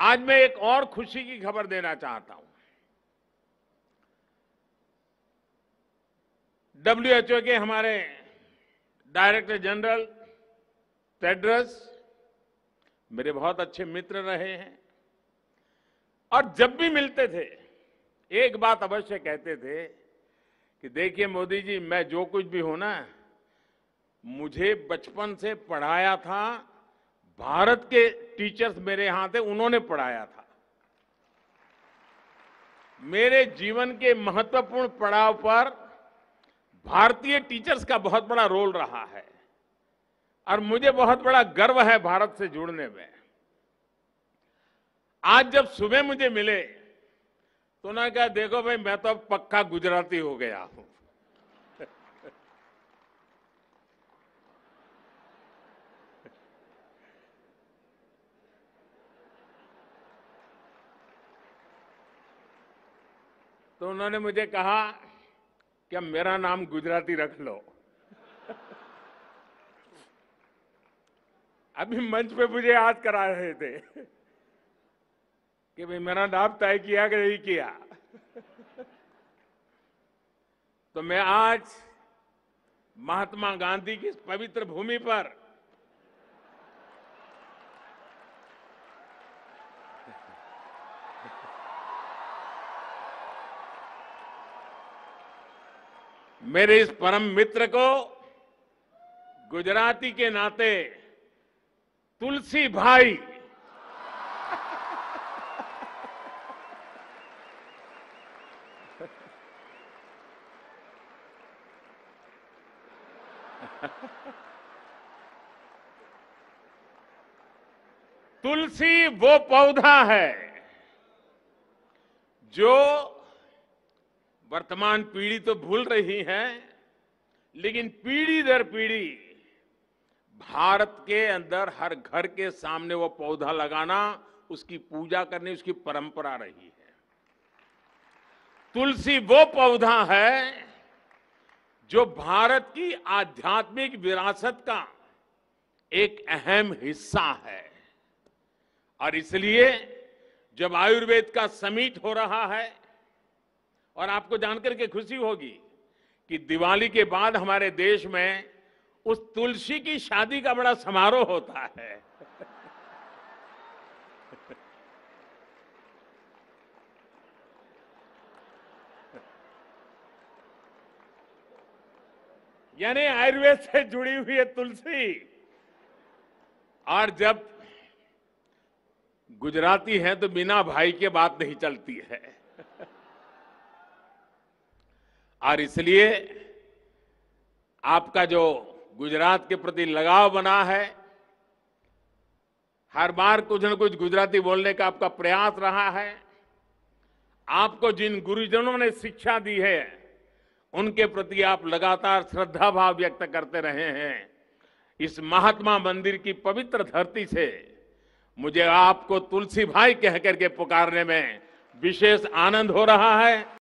आज मैं एक और खुशी की खबर देना चाहता हूं डब्ल्यूएचओ के हमारे डायरेक्टर जनरल टेड्रस मेरे बहुत अच्छे मित्र रहे हैं और जब भी मिलते थे एक बात अवश्य कहते थे कि देखिए मोदी जी मैं जो कुछ भी हूं ना मुझे बचपन से पढ़ाया था भारत के टीचर्स मेरे यहां थे उन्होंने पढ़ाया था मेरे जीवन के महत्वपूर्ण पड़ाव पर भारतीय टीचर्स का बहुत बड़ा रोल रहा है और मुझे बहुत बड़ा गर्व है भारत से जुड़ने में आज जब सुबह मुझे मिले तो ना क्या देखो भाई मैं तो अब पक्का गुजराती हो गया हूं तो उन्होंने मुझे कहा कि मेरा नाम गुजराती रख लो अभी मंच पे मुझे याद करा रहे थे कि भाई मेरा नाम तय किया कि नहीं किया तो मैं आज महात्मा गांधी की पवित्र भूमि पर मेरे इस परम मित्र को गुजराती के नाते तुलसी भाई तुलसी वो पौधा है जो वर्तमान पीढ़ी तो भूल रही है लेकिन पीढ़ी दर पीढ़ी भारत के अंदर हर घर के सामने वो पौधा लगाना उसकी पूजा करनी उसकी परंपरा रही है तुलसी वो पौधा है जो भारत की आध्यात्मिक विरासत का एक अहम हिस्सा है और इसलिए जब आयुर्वेद का समिट हो रहा है और आपको जानकर के खुशी होगी कि दिवाली के बाद हमारे देश में उस तुलसी की शादी का बड़ा समारोह होता है यानी आयुर्वेद से जुड़ी हुई है तुलसी और जब गुजराती है तो बिना भाई के बात नहीं चलती है और इसलिए आपका जो गुजरात के प्रति लगाव बना है हर बार कुछ न कुछ गुजराती बोलने का आपका प्रयास रहा है आपको जिन गुरुजनों ने शिक्षा दी है उनके प्रति आप लगातार श्रद्धा भाव व्यक्त करते रहे हैं इस महात्मा मंदिर की पवित्र धरती से मुझे आपको तुलसी भाई कहकर के पुकारने में विशेष आनंद हो रहा है